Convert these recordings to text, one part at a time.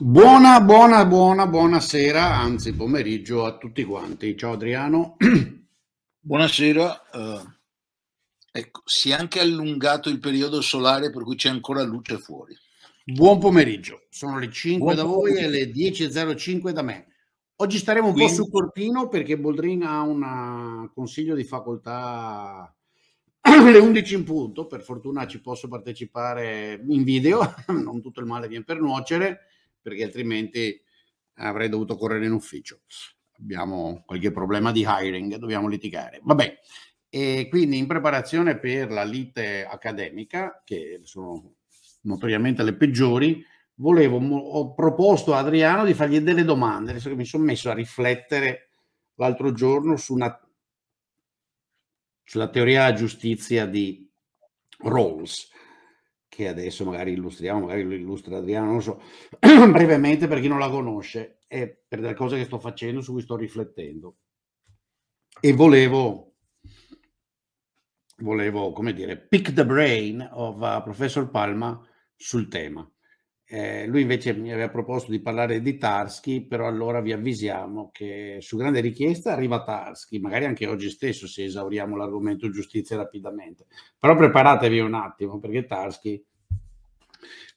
Buona, buona, buona, buonasera, anzi pomeriggio a tutti quanti. Ciao Adriano. Buonasera. Uh, ecco, si è anche allungato il periodo solare per cui c'è ancora luce fuori. Buon pomeriggio, sono le 5 Buon da voi e le 10.05 da me. Oggi staremo un Quindi... po' su Cortino perché Boldrin ha un eh, consiglio di facoltà alle 11 in punto, per fortuna ci posso partecipare in video, non tutto il male viene per nuocere perché altrimenti avrei dovuto correre in ufficio. Abbiamo qualche problema di hiring, dobbiamo litigare. Vabbè, e quindi in preparazione per la lite accademica, che sono notoriamente le peggiori, volevo, ho proposto a Adriano di fargli delle domande, adesso che mi sono messo a riflettere l'altro giorno su una, sulla teoria della giustizia di Rawls che adesso magari illustriamo, magari lo illustra Adriano, non so, brevemente per chi non la conosce e per le cose che sto facendo, su cui sto riflettendo. E volevo, volevo come dire, pick the brain of uh, Professor Palma sul tema. Eh, lui invece mi aveva proposto di parlare di Tarski, però allora vi avvisiamo che su grande richiesta arriva Tarski, magari anche oggi stesso se esauriamo l'argomento giustizia rapidamente. Però preparatevi un attimo perché Tarski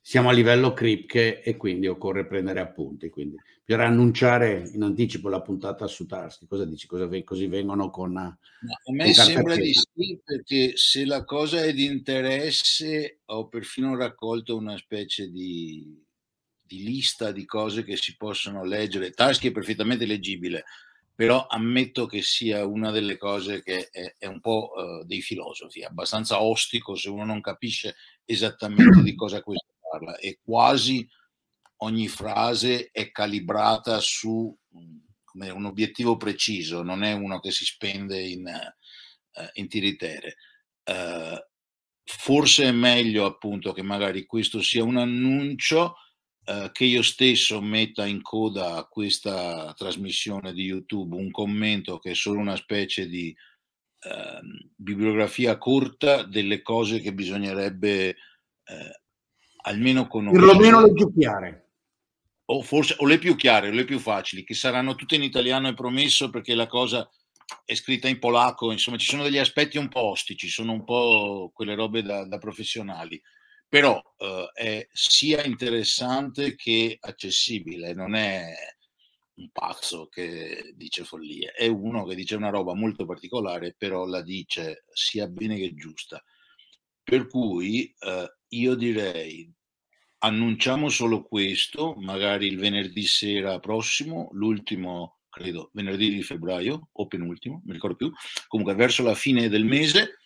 siamo a livello cripche e quindi occorre prendere appunti. Quindi bisognerà annunciare in anticipo la puntata su Tarski. Cosa dici? Cosa, così vengono con. No, a me sembra di sì, perché se la cosa è di interesse, ho perfino raccolto una specie di, di lista di cose che si possono leggere. Tarski è perfettamente leggibile. Però ammetto che sia una delle cose che è, è un po' uh, dei filosofi, abbastanza ostico se uno non capisce esattamente di cosa questo parla e quasi ogni frase è calibrata su un obiettivo preciso, non è uno che si spende in, uh, in tiritere. Uh, forse è meglio appunto che magari questo sia un annuncio uh, che io stesso metta in coda a questa trasmissione di YouTube un commento che è solo una specie di ehm, bibliografia corta delle cose che bisognerebbe almeno con un... Perlomeno le più chiare. O, forse, o le più chiare, o le più facili, che saranno tutte in italiano, è promesso, perché la cosa è scritta in polacco, insomma ci sono degli aspetti un po' ostici, sono un po' quelle robe da, da professionali, però eh, è sia interessante che accessibile, non è un pazzo che dice follie è uno che dice una roba molto particolare, però la dice sia bene che giusta. Per cui eh, io direi annunciamo solo questo, magari il venerdì sera prossimo, l'ultimo credo venerdì di febbraio o penultimo, non mi ricordo più, comunque verso la fine del mese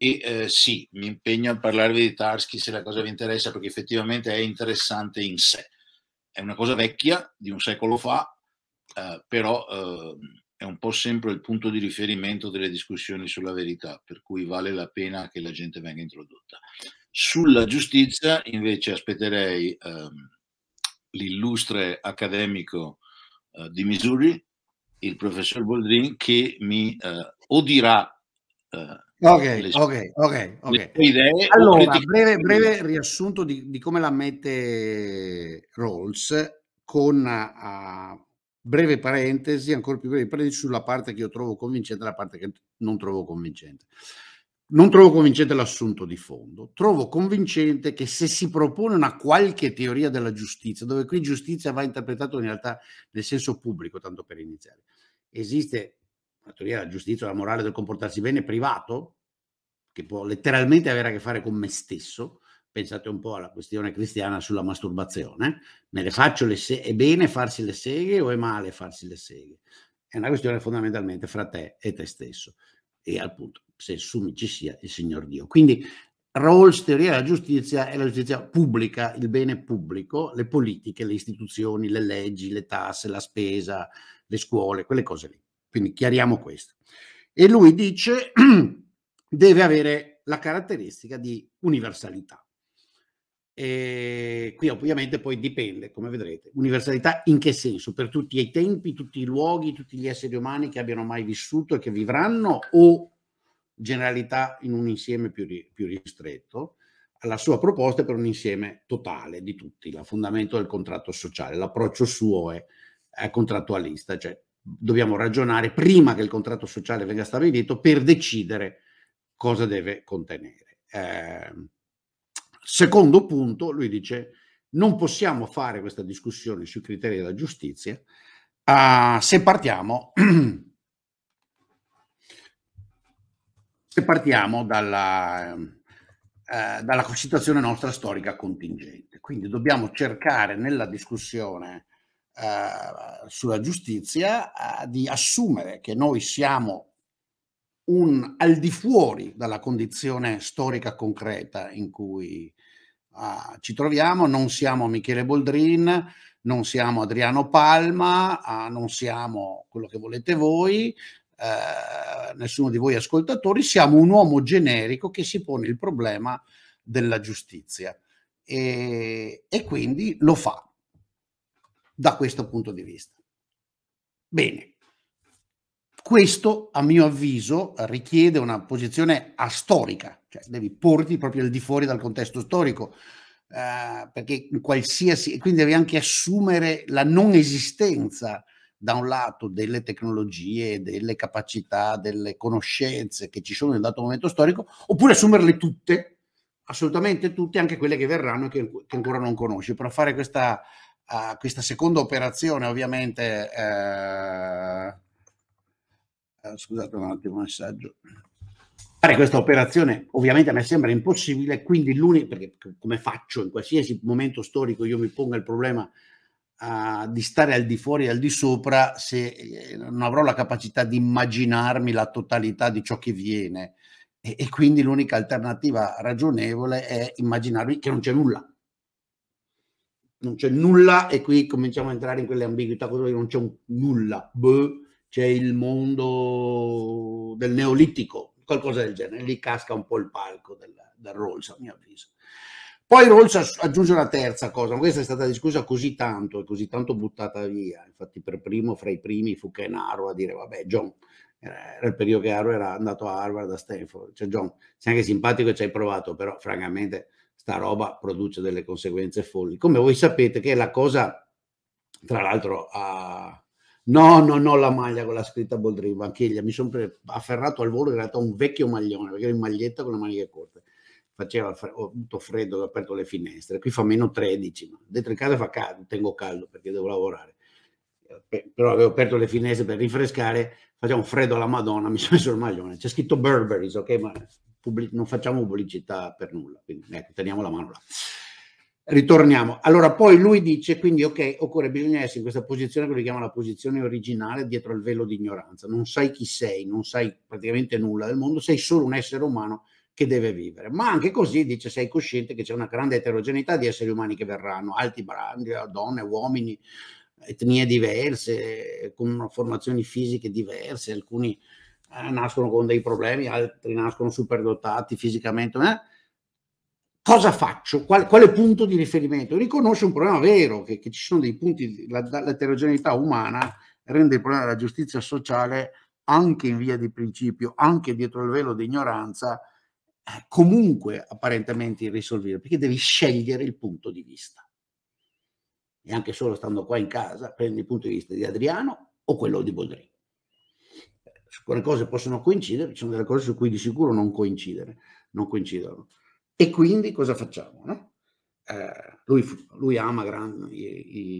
e eh, sì, mi impegno a parlarvi di Tarski se la cosa vi interessa perché effettivamente è interessante in sé. È una cosa vecchia di un secolo fa, eh, però eh, è un po' sempre il punto di riferimento delle discussioni sulla verità, per cui vale la pena che la gente venga introdotta. Sulla giustizia invece aspetterei ehm, l'illustre accademico eh, di Missouri, il professor Boldrin, che mi eh, odirà eh, okay, le, ok, ok. le idee. Allora, breve, breve, riassunto di, di, come la mette eh, Rawls con a, breve parentesi, ancora più breve parentesi sulla parte che io trovo convincente e la parte che non trovo convincente. Non trovo convincente l'assunto di fondo, trovo convincente che se si propone una qualche teoria della giustizia, dove qui giustizia va interpretata in realtà nel senso pubblico, tanto per iniziare, esiste la teoria della giustizia, la morale del comportarsi bene privato, che può letteralmente avere a che fare con me stesso, pensate un po' alla questione cristiana sulla masturbazione, me le faccio le seghe, è bene farsi le seghe o è male farsi le seghe? È una questione fondamentalmente fra te e te stesso e al punto se sumi ci sia il Signor Dio. Quindi Rawls, teoria della giustizia, è la giustizia pubblica, il bene pubblico, le politiche, le istituzioni, le leggi, le tasse, la spesa, le scuole, quelle cose lì. Quindi chiariamo questo. E lui dice deve avere la caratteristica di universalità. E qui ovviamente poi dipende, come vedrete, universalità in che senso? Per tutti i tempi, tutti i luoghi, tutti gli esseri umani che abbiano mai vissuto e che vivranno o generalità in un insieme più, più ristretto, alla sua proposta per un insieme totale di tutti, la fondamento del contratto sociale. L'approccio suo è, è contrattualista, cioè dobbiamo ragionare prima che il contratto sociale venga stabilito per decidere cosa deve contenere. Eh, secondo punto, lui dice, non possiamo fare questa discussione sui criteri della giustizia eh, se partiamo se partiamo dalla, ehm, eh, dalla situazione nostra storica contingente. Quindi dobbiamo cercare nella discussione eh, sulla giustizia eh, di assumere che noi siamo un, al di fuori dalla condizione storica concreta in cui eh, ci troviamo, non siamo Michele Boldrin, non siamo Adriano Palma, eh, non siamo quello che volete voi, eh, nessuno di voi ascoltatori, siamo un uomo generico che si pone il problema della giustizia e, e quindi lo fa da questo punto di vista. Bene, questo a mio avviso richiede una posizione astorica, cioè devi porti proprio al di fuori dal contesto storico, eh, perché in qualsiasi, quindi devi anche assumere la non esistenza da un lato delle tecnologie, delle capacità, delle conoscenze che ci sono in un dato momento storico, oppure assumerle tutte, assolutamente tutte, anche quelle che verranno e che, che, ancora non conosci. Però fare questa, uh, questa seconda operazione, ovviamente... uh, scusate un attimo, un messaggio fare questa operazione ovviamente a me sembra impossibile, quindi l'unico, perché come faccio in qualsiasi momento storico io mi ponga il problema uh, di stare al di fuori e al di sopra se eh, non avrò la capacità di immaginarmi la totalità di ciò che viene. E, e quindi l'unica alternativa ragionevole è immaginarmi che non c'è nulla. Non c'è nulla e qui cominciamo a entrare in quelle ambiguità, cosa che non c'è nulla. Beh, c'è il mondo del neolitico, qualcosa del genere. Lì casca un po' il palco del, del Rolls, a mio avviso. Poi Rolls aggiunge una terza cosa, ma questa è stata discussa così tanto e così tanto buttata via. Infatti, per primo, fra i primi, fu Kenaro a dire: Vabbè, John, era il periodo che Aro era andato a Harvard, a Stanford. Cioè, John, sei anche simpatico e ci hai provato, però, francamente, sta roba produce delle conseguenze folli. Come voi sapete, che è la cosa, tra l'altro, a. No, no, no, la maglia con la scritta Boldrin, anch'iglia, mi sono afferrato al volo in realtà un vecchio maglione, perché era in maglietta con le maniche corte faceva ho avuto freddo, ho aperto le finestre, qui fa meno 13, ma dentro in casa fa caldo, tengo caldo perché devo lavorare, però avevo aperto le finestre per rinfrescare, facciamo freddo alla Madonna, mi sono messo il maglione, c'è scritto Burberry, ok, ma non facciamo pubblicità per nulla, quindi ecco, teniamo la mano là. Ritorniamo. Allora, poi lui dice, quindi, ok, occorre, bisogna essere in questa posizione quello che chiama la posizione originale dietro al velo di ignoranza. Non sai chi sei, non sai praticamente nulla del mondo, sei solo un essere umano che deve vivere, ma anche così dice sei cosciente che c'è una grande eterogeneità di esseri umani che verranno, alti brandi, eh, donne, uomini, etnie diverse, con formazioni fisiche diverse, alcuni eh, nascono con dei problemi, altri nascono superdotati fisicamente. Eh? Cosa faccio? Qual, quale punto di riferimento? Riconosce un problema vero, che, che ci sono dei punti, la, l'eterogeneità umana rende il problema della giustizia sociale anche in via di principio, anche dietro il velo di ignoranza, comunque apparentemente irrisolvibile, perché devi scegliere il punto di vista. E anche solo stando qua in casa, prendi il punto di vista di Adriano o quello di Baudry. Quelle cose possono coincidere, ci sono delle cose su cui di sicuro non, non coincidono. E quindi cosa facciamo? No? Eh, lui, lui, ama gran, i,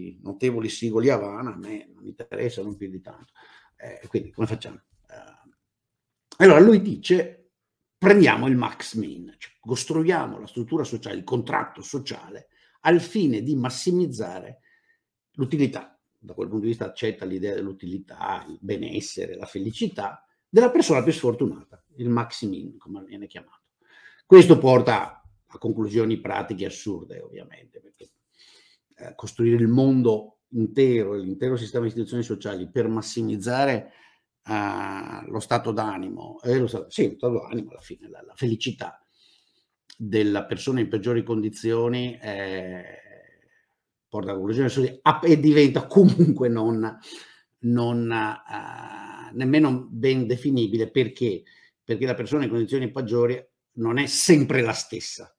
i, notevoli sigoli Havana, a me non interessa non più di tanto. Eh, quindi come facciamo? Eh, allora lui dice prendiamo il max min, cioè costruiamo la struttura sociale, il contratto sociale, al fine di massimizzare l'utilità. Da quel punto di vista accetta l'idea dell'utilità, il benessere, la felicità della persona più sfortunata, il max min, come viene chiamato. Questo porta a conclusioni pratiche assurde, ovviamente, perché eh, costruire il mondo intero, l'intero sistema di istituzioni sociali per massimizzare lo stato d'animo, eh, lo stato, sì, lo stato d'animo alla fine, la, la felicità della persona in peggiori condizioni eh, porta a conclusione e diventa comunque non, non eh, nemmeno ben definibile perché? perché la persona in condizioni peggiori non è sempre la stessa.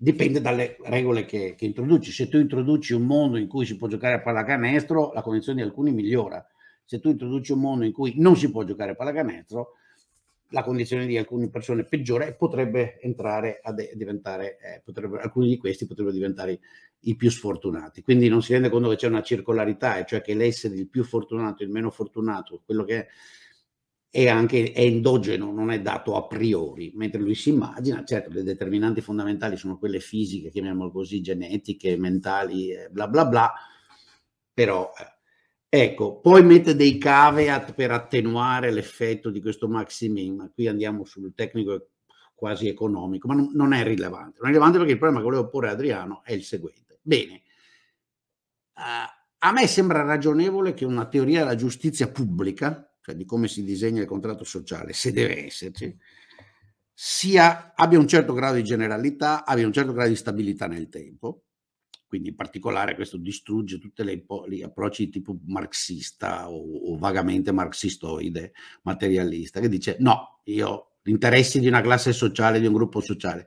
Dipende dalle regole che, che introduci. Se tu introduci un mondo in cui si può giocare a pallacanestro, la condizione di alcuni migliora se tu introduci un mondo in cui non si può giocare a pallacanestro, la condizione di alcune persone peggiore e potrebbe entrare a diventare, eh, potrebbe, alcuni di questi potrebbero diventare i più sfortunati. Quindi non si rende conto che c'è una circolarità, cioè che l'essere il più fortunato, il meno fortunato, quello che è, è anche è endogeno, non è dato a priori, mentre lui si immagina, certo, le determinanti fondamentali sono quelle fisiche, chiamiamole così, genetiche, mentali, eh, bla bla bla, però... Eh, Ecco, poi mette dei caveat per attenuare l'effetto di questo maxi min. qui andiamo sul tecnico quasi economico, ma non, non è rilevante. Non è rilevante perché il problema che volevo porre a Adriano è il seguente. Bene, uh, a me sembra ragionevole che una teoria della giustizia pubblica, cioè di come si disegna il contratto sociale, se deve esserci, sia, abbia un certo grado di generalità, abbia un certo grado di stabilità nel tempo, quindi in particolare questo distrugge tutti gli approcci di tipo marxista o, o vagamente marxistoide, materialista, che dice no, io gli interessi di una classe sociale, di un gruppo sociale.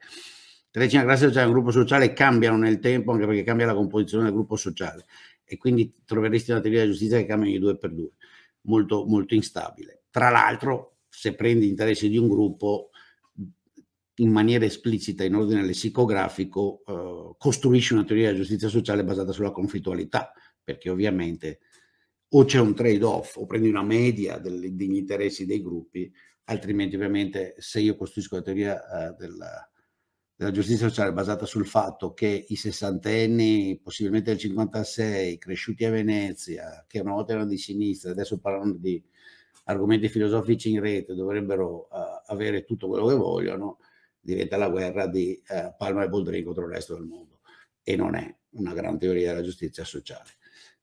Interessi di una classe sociale, di un gruppo sociale cambiano nel tempo anche perché cambia la composizione del gruppo sociale e quindi troveresti una teoria della giustizia che cambia di due per due, molto, molto instabile. Tra l'altro, se prendi interessi di un gruppo, in maniera esplicita in ordine lessicografico eh, costruisce una teoria della giustizia sociale basata sulla conflittualità, perché ovviamente o c'è un trade-off o prendi una media del, degli interessi dei gruppi, altrimenti ovviamente se io costruisco la teoria eh, della, della, giustizia sociale basata sul fatto che i sessantenni, possibilmente del 56, cresciuti a Venezia, che una volta erano di sinistra, adesso parlano di argomenti filosofici in rete, dovrebbero eh, avere tutto quello che vogliono, diventa la guerra di eh, Palma e Boldrini contro il resto del mondo e non è una gran teoria della giustizia sociale.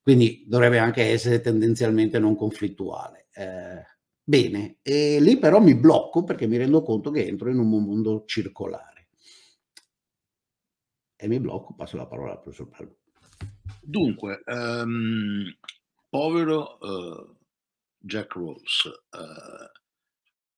Quindi dovrebbe anche essere tendenzialmente non conflittuale. Eh, bene, e lì però mi blocco perché mi rendo conto che entro in un mondo circolare. E mi blocco, passo la parola al professor Palma. Dunque, um, povero uh, Jack Rose, uh,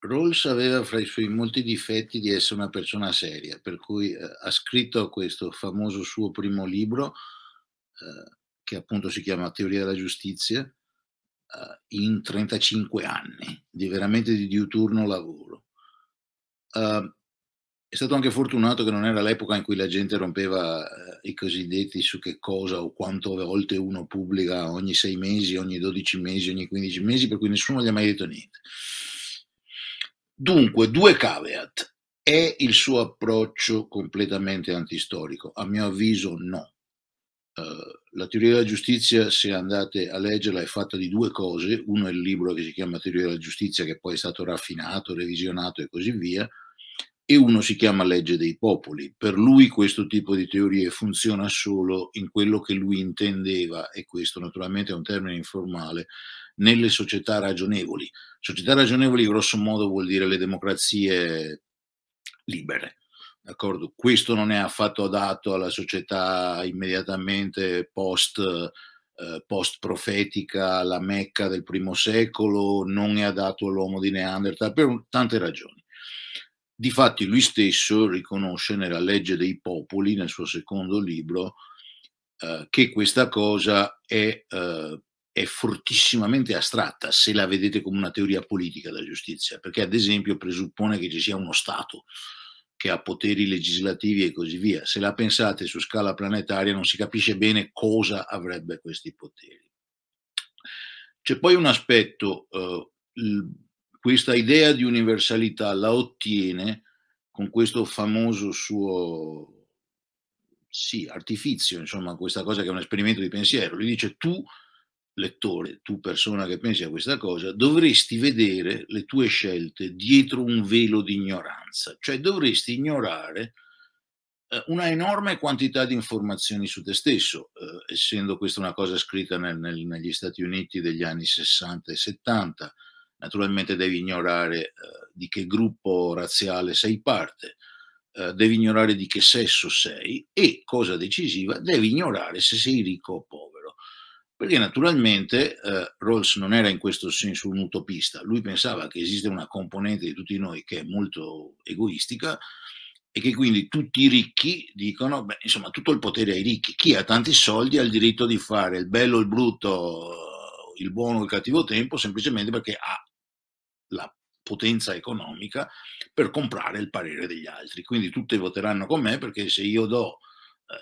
Rawls aveva fra i suoi molti difetti di essere una persona seria, per cui eh, ha scritto questo famoso suo primo libro, eh, che appunto si chiama Teoria della giustizia, eh, in 35 anni, di veramente di diuturno lavoro. Ehm, è stato anche fortunato che non era l'epoca in cui la gente rompeva eh, i cosiddetti su che cosa o quanto volte uno pubblica ogni 6 mesi, ogni 12 mesi, ogni 15 mesi, per cui nessuno gli ha mai detto niente Dunque, due caveat. È il suo approccio completamente antistorico? A mio avviso no. Uh, la teoria della giustizia, se andate a leggerla, è fatta di due cose. Uno è il libro che si chiama Teoria della giustizia, che poi è stato raffinato, revisionato e così via, e uno si chiama Legge dei popoli. Per lui questo tipo di teorie funziona solo in quello che lui intendeva, e questo naturalmente è un termine informale, nelle società ragionevoli. Società ragionevoli, grosso modo, vuol dire le democrazie libere. D'accordo? Questo non è affatto adatto alla società immediatamente post, eh, post profetica, la Mecca del primo secolo, non è adatto all'uomo di Neanderthal per tante ragioni. Difatti lui stesso riconosce nella legge dei popoli, nel suo secondo libro, eh, che questa cosa è eh, è fortissimamente astratta se la vedete come una teoria politica della giustizia, perché ad esempio presuppone che ci sia uno Stato che ha poteri legislativi e così via. Se la pensate su scala planetaria non si capisce bene cosa avrebbe questi poteri. C'è poi un aspetto, eh, questa idea di universalità la ottiene con questo famoso suo sì, artifizio, insomma, questa cosa che è un esperimento di pensiero. Lui dice tu lettore, tu persona che pensi a questa cosa, dovresti vedere le tue scelte dietro un velo di ignoranza, cioè dovresti ignorare eh, una enorme quantità di informazioni su te stesso, eh, essendo questa una cosa scritta nel, nel, negli Stati Uniti degli anni 60 e 70. Naturalmente devi ignorare eh, di che gruppo razziale sei parte, eh, devi ignorare di che sesso sei e, cosa decisiva, devi ignorare se sei ricco o povero perché naturalmente eh, Rawls non era in questo senso un utopista, lui pensava che esiste una componente di tutti noi che è molto egoistica e che quindi tutti i ricchi dicono, beh, insomma, tutto il potere ai ricchi, chi ha tanti soldi ha il diritto di fare il bello, il brutto, il buono, il cattivo tempo, semplicemente perché ha la potenza economica per comprare il parere degli altri. Quindi tutti voteranno con me perché se io do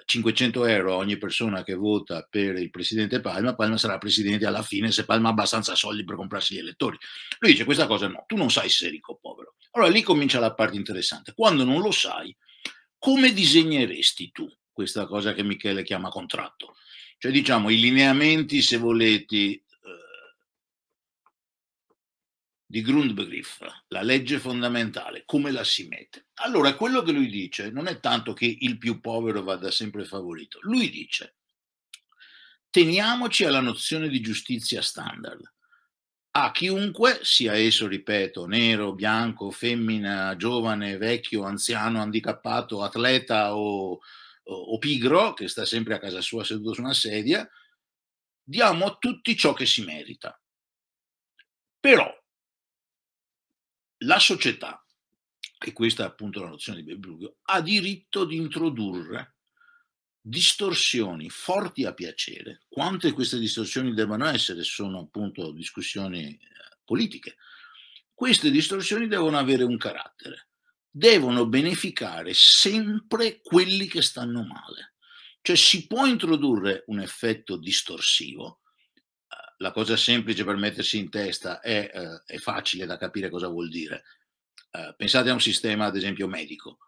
500 euro a ogni persona che vota per il presidente Palma, Palma sarà presidente alla fine se Palma ha abbastanza soldi per comprarsi gli elettori. Lui dice questa cosa no, tu non sai se sei ricco o povero. Allora lì comincia la parte interessante. Quando non lo sai, come disegneresti tu questa cosa che Michele chiama contratto? Cioè diciamo i lineamenti, se volete, di Grundbegriff, la legge fondamentale, come la si mette? Allora, quello che lui dice non è tanto che il più povero vada sempre favorito, lui dice teniamoci alla nozione di giustizia standard. A chiunque, sia esso, ripeto, nero, bianco, femmina, giovane, vecchio, anziano, handicappato, atleta o, o, o pigro, che sta sempre a casa sua seduto su una sedia, diamo a tutti ciò che si merita. Però la società, e questa è appunto la nozione di Berbruglio, ha diritto di introdurre distorsioni forti a piacere. Quante queste distorsioni debbano essere sono appunto discussioni eh, politiche. Queste distorsioni devono avere un carattere, devono beneficare sempre quelli che stanno male. Cioè si può introdurre un effetto distorsivo, la cosa semplice per mettersi in testa è, eh, è facile da capire cosa vuol dire. Eh, pensate a un sistema, ad esempio, medico.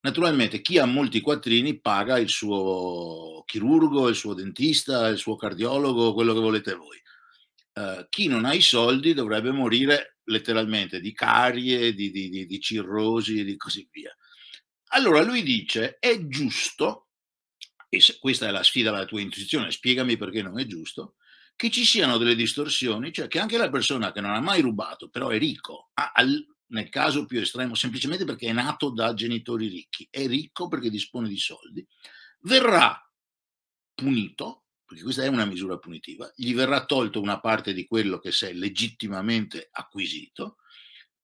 Naturalmente chi ha molti quattrini paga il suo chirurgo, il suo dentista, il suo cardiologo, quello che volete voi. Eh, chi non ha i soldi dovrebbe morire letteralmente di carie, di, di, di, di cirrosi e di così via. Allora lui dice, è giusto, e questa è la sfida alla tua intuizione, spiegami perché non è giusto, che ci siano delle distorsioni, cioè che anche la persona che non ha mai rubato, però è ricco, ha, nel caso più estremo, semplicemente perché è nato da genitori ricchi, è ricco perché dispone di soldi, verrà punito, perché questa è una misura punitiva, gli verrà tolto una parte di quello che si è legittimamente acquisito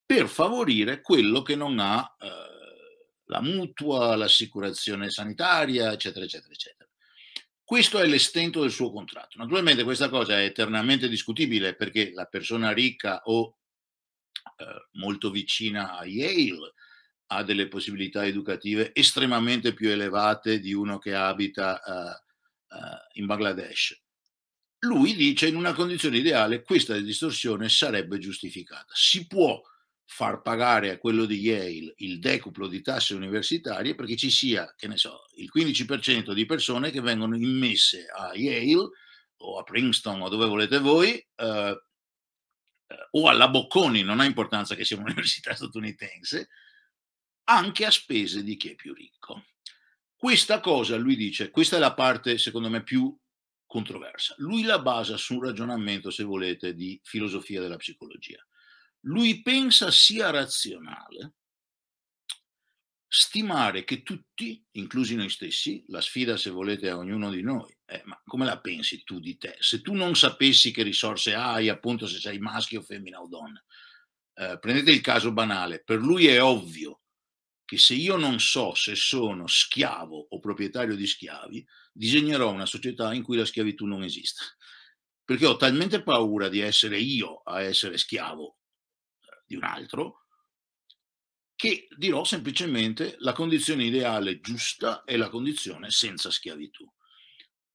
per favorire quello che non ha eh, la mutua, l'assicurazione sanitaria, eccetera, eccetera, eccetera. Questo è l'estento del suo contratto. Naturalmente questa cosa è eternamente discutibile perché la persona ricca o eh, molto vicina a Yale ha delle possibilità educative estremamente più elevate di uno che abita eh, eh, in Bangladesh. Lui dice in una condizione ideale questa distorsione sarebbe giustificata. Si può far pagare a quello di Yale il decuplo di tasse universitarie perché ci sia, che ne so, il 15% di persone che vengono immesse a Yale o a Princeton o dove volete voi eh, o alla Bocconi, non ha importanza che sia un'università statunitense, anche a spese di chi è più ricco. Questa cosa, lui dice, questa è la parte secondo me più controversa. Lui la basa su un ragionamento, se volete, di filosofia della psicologia lui pensa sia razionale stimare che tutti, inclusi noi stessi, la sfida se volete a ognuno di noi, eh, ma come la pensi tu di te? Se tu non sapessi che risorse hai, appunto se sei maschio, femmina o donna, eh, prendete il caso banale, per lui è ovvio che se io non so se sono schiavo o proprietario di schiavi, disegnerò una società in cui la schiavitù non esista perché ho talmente paura di essere io a essere schiavo di un altro, che dirò semplicemente la condizione ideale giusta è la condizione senza schiavitù.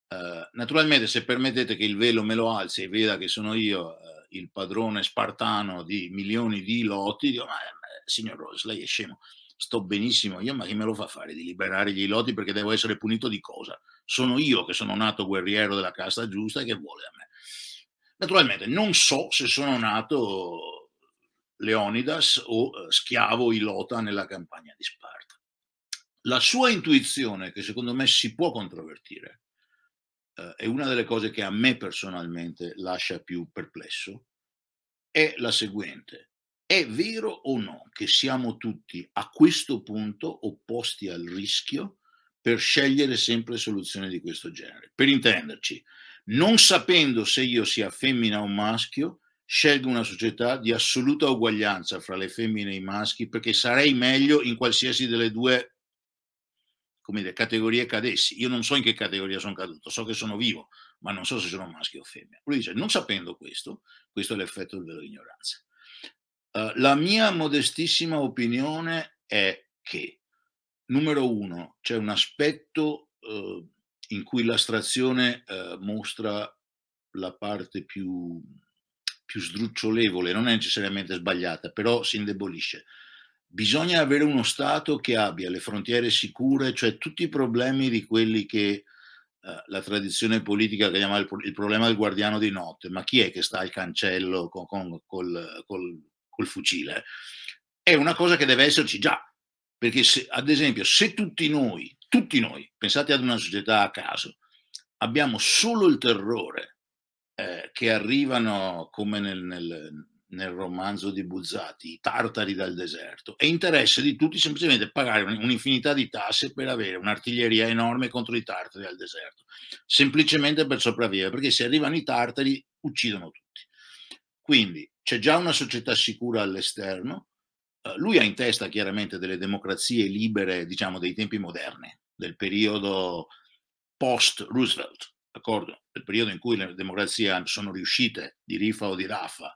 Uh, naturalmente se permettete che il velo me lo alzi e veda che sono io uh, il padrone spartano di milioni di loti, dico, ma, eh, signor Rose, lei è scemo, sto benissimo io, ma chi me lo fa fare di liberare gli loti perché devo essere punito di cosa? Sono io che sono nato guerriero della casta giusta e che vuole da me. Naturalmente non so se sono nato Leonidas o eh, schiavo Ilota nella campagna di Sparta. La sua intuizione, che secondo me si può controvertire, eh, è una delle cose che a me personalmente lascia più perplesso, è la seguente. È vero o no che siamo tutti a questo punto opposti al rischio per scegliere sempre soluzioni di questo genere? Per intenderci, non sapendo se io sia femmina o maschio, scelgo una società di assoluta uguaglianza fra le femmine e i maschi perché sarei meglio in qualsiasi delle due dire, categorie cadessi. Io non so in che categoria sono caduto, so che sono vivo, ma non so se sono maschio o femmina. Lui dice, non sapendo questo, questo è l'effetto dell'ignoranza. Uh, eh, la mia modestissima opinione è che, numero uno, c'è un aspetto uh, in cui l'astrazione uh, mostra la parte più più sdrucciolevole, non è necessariamente sbagliata, però si indebolisce. Bisogna avere uno Stato che abbia le frontiere sicure, cioè tutti i problemi di quelli che eh, la tradizione politica chiama il, il, problema del guardiano di notte, ma chi è che sta al cancello con, con, col, col, col fucile? È una cosa che deve esserci già, perché se, ad esempio se tutti noi, tutti noi, pensate ad una società a caso, abbiamo solo il terrore eh, che arrivano come nel, nel, nel, romanzo di Buzzati, i tartari dal deserto, e interesse di tutti semplicemente pagare un'infinità di tasse per avere un'artiglieria enorme contro i tartari dal deserto, semplicemente per sopravvivere, perché se arrivano i tartari uccidono tutti. Quindi c'è già una società sicura all'esterno, eh, lui ha in testa chiaramente delle democrazie libere, diciamo, dei tempi moderni, del periodo post Roosevelt, d'accordo? Nel periodo in cui le democrazie sono riuscite, di rifa o di raffa,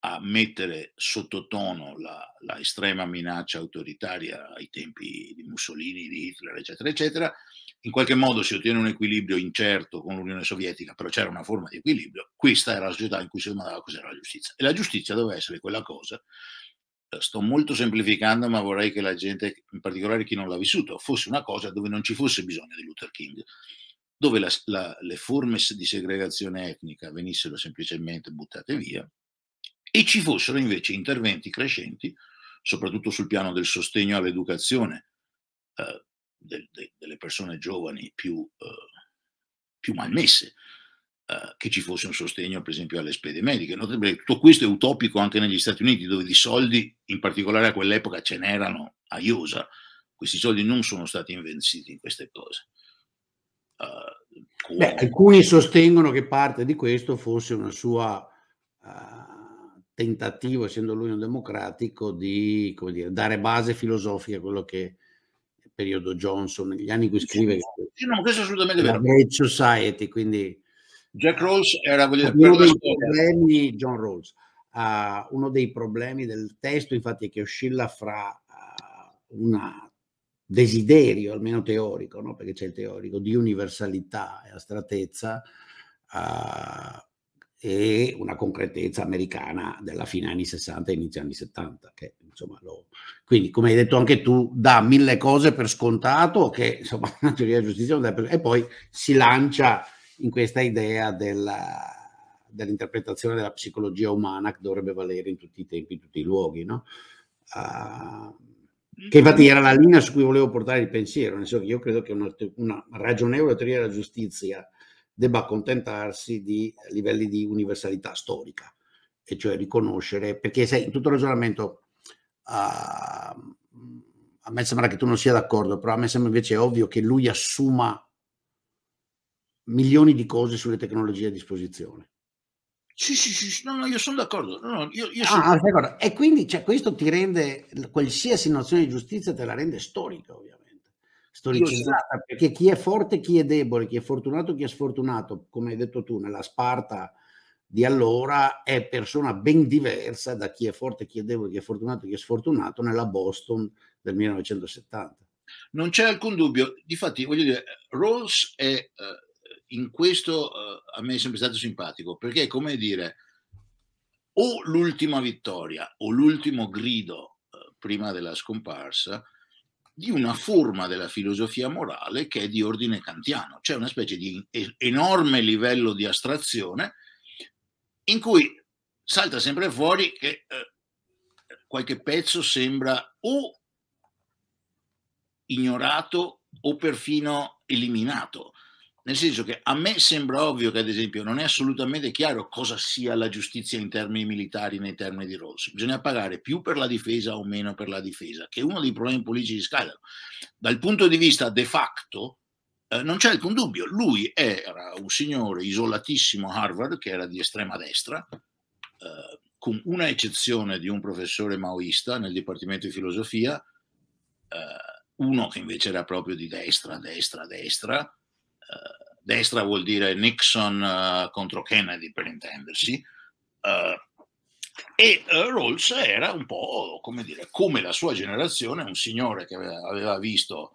a mettere sottotono la, la, estrema minaccia autoritaria ai tempi di Mussolini, di Hitler, eccetera, eccetera, in qualche modo si ottiene un equilibrio incerto con l'Unione Sovietica, però c'era una forma di equilibrio, questa era la società in cui si domandava cos'era la giustizia. E la giustizia doveva essere quella cosa, eh, sto molto semplificando, ma vorrei che la gente, in particolare chi non l'ha vissuto, fosse una cosa dove non ci fosse bisogno di Luther King, dove la, la, le forme di segregazione etnica venissero semplicemente buttate via e ci fossero invece interventi crescenti, soprattutto sul piano del sostegno all'educazione eh, del, de, delle persone giovani più, eh, più malmesse, eh, che ci fosse un sostegno per esempio alle spese mediche. Notabile, tutto questo è utopico anche negli Stati Uniti, dove di soldi, in particolare a quell'epoca, ce n'erano a iosa. Questi soldi non sono stati investiti in queste cose. Beh, alcuni sostengono che parte di questo fosse una sua uh, tentativo, essendo lui un democratico, di dire, dare base filosofica a quello che nel periodo Johnson, negli anni in cui scrive sì, no, questo è assolutamente la vero. Great Society, quindi Jack Rawls era dire, uno dei problemi, John Rawls, uh, uno dei problemi del testo infatti è che oscilla fra uh, una desiderio, almeno teorico, no? perché c'è il teorico, di universalità e astratezza uh, eh, e una concretezza americana della fine anni 60 e inizio anni 70. Che, insomma, lo... Quindi, come hai detto anche tu, dà mille cose per scontato, che insomma la teoria della giustizia non dà per... e poi si lancia in questa idea della, dell'interpretazione della psicologia umana che dovrebbe valere in tutti i tempi, in tutti i luoghi. No? Uh, Mm. Che infatti era la linea su cui volevo portare il pensiero. nel senso che io credo che una, una ragionevole teoria della giustizia debba accontentarsi di livelli di universalità storica, e cioè riconoscere, perché sai, in tutto il ragionamento, uh, a me sembra che tu non sia d'accordo, però a me sembra invece ovvio che lui assuma milioni di cose sulle tecnologie a disposizione. Sì, sì, sì, no, no, io sono d'accordo. No, no, io, io ah, sono... Ah, d'accordo. E quindi cioè, questo ti rende, qualsiasi nozione di giustizia te la rende storica, ovviamente, storicizzata, perché chi è forte, chi è debole, chi è fortunato, chi è sfortunato, come hai detto tu, nella Sparta di allora è persona ben diversa da chi è forte, chi è debole, chi è fortunato, chi è sfortunato nella Boston del 1970. Non c'è alcun dubbio, difatti voglio dire, Rawls è... Uh in questo uh, a me è sempre stato simpatico, perché è come dire o l'ultima vittoria o l'ultimo grido uh, prima della scomparsa di una forma della filosofia morale che è di ordine kantiano, cioè una specie di enorme livello di astrazione in cui salta sempre fuori che eh, qualche pezzo sembra o ignorato o perfino eliminato. Nel senso che a me sembra ovvio che, ad esempio, non è assolutamente chiaro cosa sia la giustizia in termini militari, nei termini di Rossi. Bisogna pagare più per la difesa o meno per la difesa, che è uno dei problemi politici di Scalaro. Dal punto di vista de facto, eh, non c'è alcun dubbio. Lui era un signore isolatissimo a Harvard, che era di estrema destra, eh, con una eccezione di un professore maoista nel Dipartimento di Filosofia, eh, uno che invece era proprio di destra, destra, destra eh, destra vuol dire Nixon eh, contro Kennedy per intendersi, eh, e Rawls era un po' come dire, come la sua generazione, un signore che aveva visto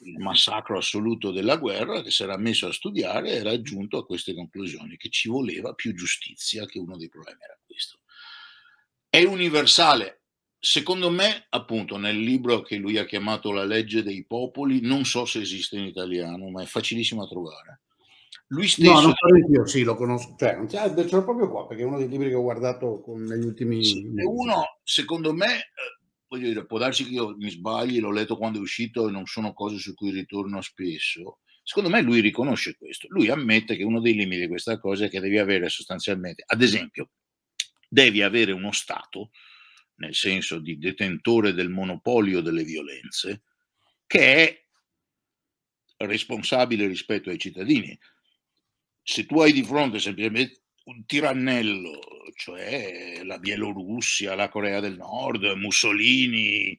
il massacro assoluto della guerra, che si era messo a studiare e era giunto a queste conclusioni, che ci voleva più giustizia, che uno dei problemi era questo. È universale Secondo me, appunto, nel libro che lui ha chiamato La legge dei popoli, non so se esiste in italiano, ma è facilissimo a trovare. Lui stesso... No, non so io, sì, lo conosco. Cioè, ce l'ho proprio qua, perché è uno dei libri che ho guardato negli ultimi... Sì, uno, secondo me, eh, voglio dire, può darsi che io mi sbagli, l'ho letto quando è uscito e non sono cose su cui ritorno spesso. Secondo me lui riconosce questo. Lui ammette che uno dei limiti di questa cosa è che devi avere sostanzialmente, ad esempio, devi avere uno Stato nel senso di detentore del monopolio delle violenze, che è responsabile rispetto ai cittadini. Se tu hai di fronte semplicemente un tirannello, cioè la Bielorussia, la Corea del Nord, Mussolini,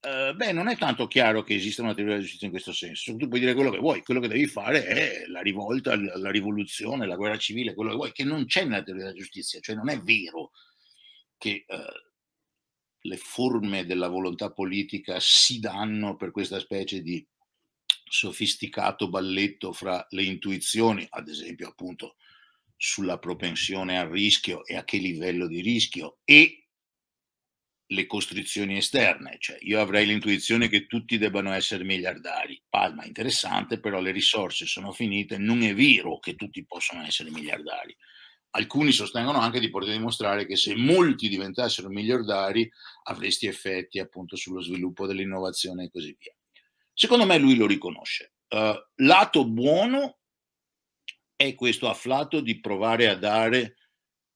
eh, beh, non è tanto chiaro che esista una teoria della giustizia in questo senso. Tu puoi dire quello che vuoi, quello che devi fare è la rivolta, la rivoluzione, la guerra civile, quello che vuoi, che non c'è nella teoria della giustizia, cioè non è vero che eh, le forme della volontà politica si danno per questa specie di sofisticato balletto fra le intuizioni, ad esempio appunto sulla propensione al rischio e a che livello di rischio, e le costrizioni esterne, cioè io avrei l'intuizione che tutti debbano essere miliardari. Palma, interessante, però le risorse sono finite, non è vero che tutti possono essere miliardari alcuni sostengono anche di poter dimostrare che se molti diventassero miliardari avresti effetti appunto sullo sviluppo dell'innovazione e così via. Secondo me lui lo riconosce. Uh, lato buono è questo afflato di provare a dare,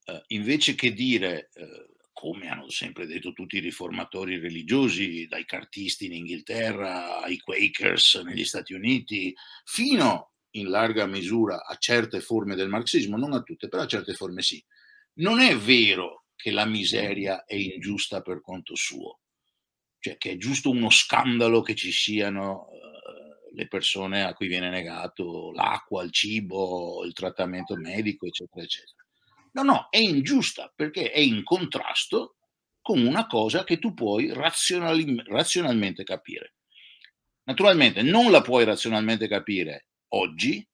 uh, invece che dire, uh, come hanno sempre detto tutti i riformatori religiosi, dai cartisti in Inghilterra ai Quakers negli Stati Uniti, fino in larga misura a certe forme del marxismo, non a tutte, però a certe forme sì. Non è vero che la miseria è ingiusta per conto suo, cioè che è giusto uno scandalo che ci siano eh, le persone a cui viene negato l'acqua, il cibo, il trattamento medico, eccetera, eccetera. No, no, è ingiusta perché è in contrasto con una cosa che tu puoi razionali- razionalmente capire. Naturalmente non la puoi razionalmente capire oggi,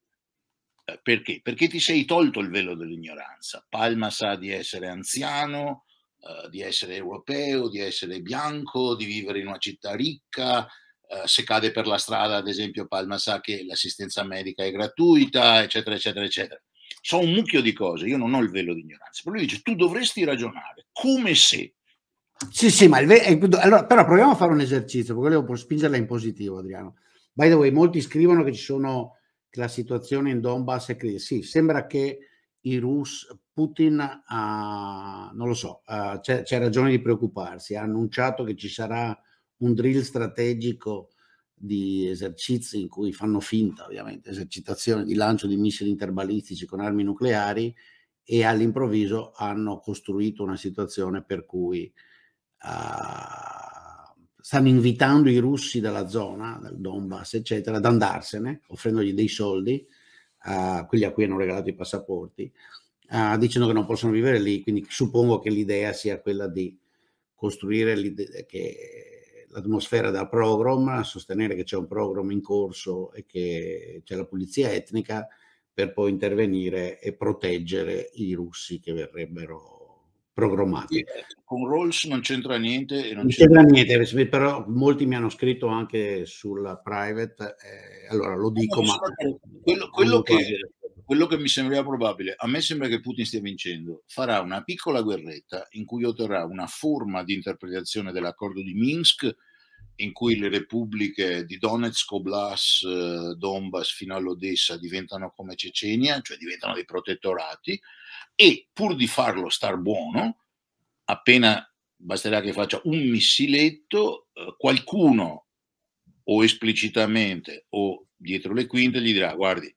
eh, perché? Perché ti sei tolto il velo dell'ignoranza. Palma sa di essere anziano, eh, di essere europeo, di essere bianco, di vivere in una città ricca. Eh, se cade per la strada, ad esempio, Palma sa che l'assistenza medica è gratuita, eccetera, eccetera, eccetera. So un mucchio di cose, io non ho il velo di Però lui dice, tu dovresti ragionare come se. Sì, sì, ma il ve- eh, allora, però proviamo a fare un esercizio, perché volevo spingerla in positivo, Adriano. By the way, molti scrivono che ci sono la situazione in Donbass è crisi. Sì, sembra che i russi, Putin, ha, non lo so, ha, c'è, c'è, ragione di preoccuparsi, ha annunciato che ci sarà un drill strategico di esercizi in cui fanno finta ovviamente esercitazione di lancio di missili interbalistici con armi nucleari e all'improvviso hanno costruito una situazione per cui uh, stanno invitando i russi dalla zona, dal Donbass, eccetera, ad andarsene, offrendogli dei soldi a quelli a cui hanno regalato i passaporti, uh, dicendo che non possono vivere lì, quindi suppongo che l'idea sia quella di costruire l'atmosfera da pogrom, sostenere che c'è un pogrom in corso e che c'è la pulizia etnica per poi intervenire e proteggere i russi che verrebbero programmati. Eh, con Rolls non c'entra niente. non, non c'entra, niente, niente, però molti mi hanno scritto anche sulla private, eh, allora lo eh, dico, ma... Diciamo quello, quello, che, quello, che, mi sembrava probabile, a me sembra che Putin stia vincendo, farà una piccola guerretta in cui otterrà una forma di interpretazione dell'accordo di Minsk in cui le repubbliche di Donetsk, Oblast, eh, Donbass fino all'Odessa diventano come Cecenia, cioè diventano dei protettorati, e pur di farlo star buono, appena basterà che faccia un missiletto, eh, qualcuno o esplicitamente o dietro le quinte gli dirà guardi,